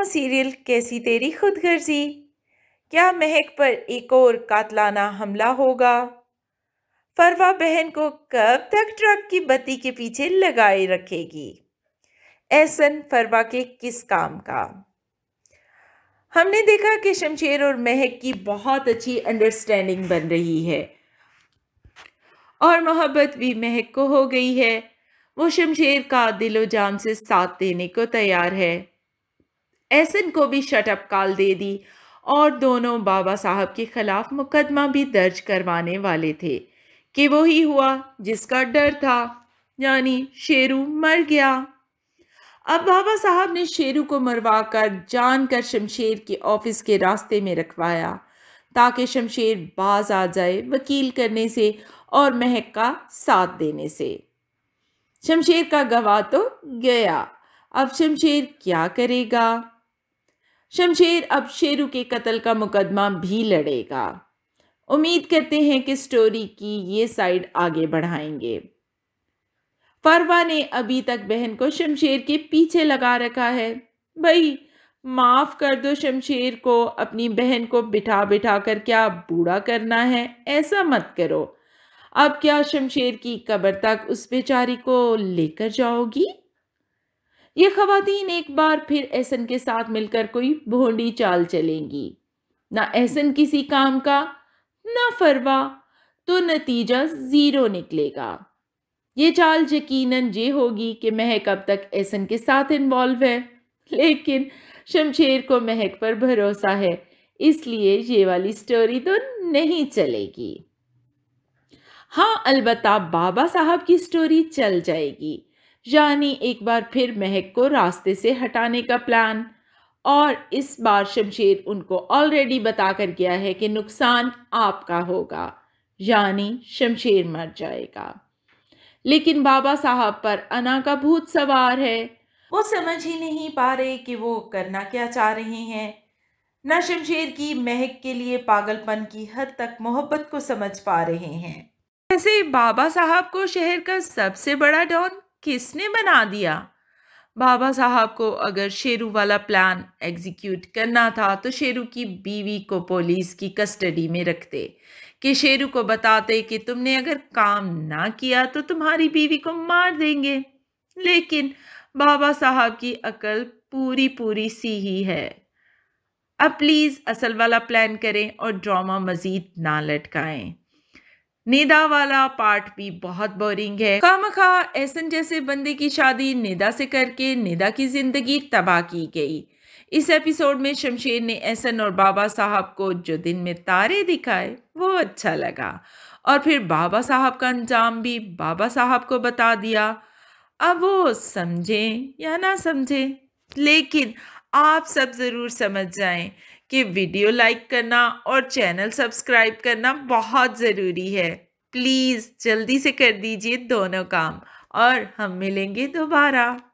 नाम सीरियल कैसी तेरी खुद गर्जी क्या महक पर एक और कातलाना हमला होगा फरवा बहन को कब तक ट्रक की बत्ती के पीछे लगाए रखेगी ऐसन फरवा के किस काम का हमने देखा कि शमशेर और महक की बहुत अच्छी अंडरस्टैंडिंग बन रही है और मोहब्बत भी महक को हो गई है वो शमशेर का दिलो जान से साथ देने को तैयार है एसन को भी शटअप कॉल दे दी और दोनों बाबा साहब के खिलाफ मुकदमा भी दर्ज करवाने वाले थे कि वही हुआ जिसका डर था यानी शेरू मर गया अब बाबा साहब ने शेरू को मरवा कर जान कर शमशेर के ऑफिस के रास्ते में रखवाया ताकि शमशेर बाज आ जाए वकील करने से और महक का साथ देने से शमशेर का गवाह तो गया अब शमशेर क्या करेगा शमशेर अब शेरू के कत्ल का मुकदमा भी लड़ेगा उम्मीद करते हैं कि स्टोरी की ये साइड आगे बढ़ाएंगे फरवा ने अभी तक बहन को शमशेर के पीछे लगा रखा है भाई माफ़ कर दो शमशेर को अपनी बहन को बिठा बिठा कर क्या बूढ़ा करना है ऐसा मत करो अब क्या शमशेर की कब्र तक उस बेचारी को लेकर जाओगी ये खातन एक बार फिर एहसन के साथ मिलकर कोई भोंडी चाल चलेंगी ना एहसन किसी काम का ना फरवा तो नतीजा ज़ीरो निकलेगा ये चाल यकीनन ये होगी कि महक अब तक एहसन के साथ इन्वॉल्व है लेकिन शमशेर को महक पर भरोसा है इसलिए ये वाली स्टोरी तो नहीं चलेगी हाँ अलबत्ता बाबा साहब की स्टोरी चल जाएगी यानी एक बार फिर महक को रास्ते से हटाने का प्लान और इस बार शमशेर उनको ऑलरेडी बता कर गया है कि नुकसान आपका होगा यानी शमशेर मर जाएगा लेकिन बाबा साहब पर अना का भूत सवार है वो समझ ही नहीं पा रहे कि वो करना क्या चाह रहे हैं न शमशेर की महक के लिए पागलपन की हद तक मोहब्बत को समझ पा रहे हैं ऐसे बाबा साहब को शहर का सबसे बड़ा डॉन किसने बना दिया बाबा साहब को अगर शेरू वाला प्लान एग्जीक्यूट करना था तो शेरू की बीवी को पुलिस की कस्टडी में रखते कि शेरू को बताते कि तुमने अगर काम ना किया तो तुम्हारी बीवी को मार देंगे लेकिन बाबा साहब की अकल पूरी पूरी सी ही है अब प्लीज़ असल वाला प्लान करें और ड्रामा मज़ीद ना लटकाएं नेदा वाला पार्ट भी बहुत बोरिंग है खाम खा जैसे बंदे की शादी नेदा से करके नेदा की जिंदगी तबाह की गई इस एपिसोड में शमशेर ने ऐसन और बाबा साहब को जो दिन में तारे दिखाए वो अच्छा लगा और फिर बाबा साहब का अंजाम भी बाबा साहब को बता दिया अब वो समझें या ना समझें लेकिन आप सब ज़रूर समझ जाएं कि वीडियो लाइक करना और चैनल सब्सक्राइब करना बहुत ज़रूरी है प्लीज़ जल्दी से कर दीजिए दोनों काम और हम मिलेंगे दोबारा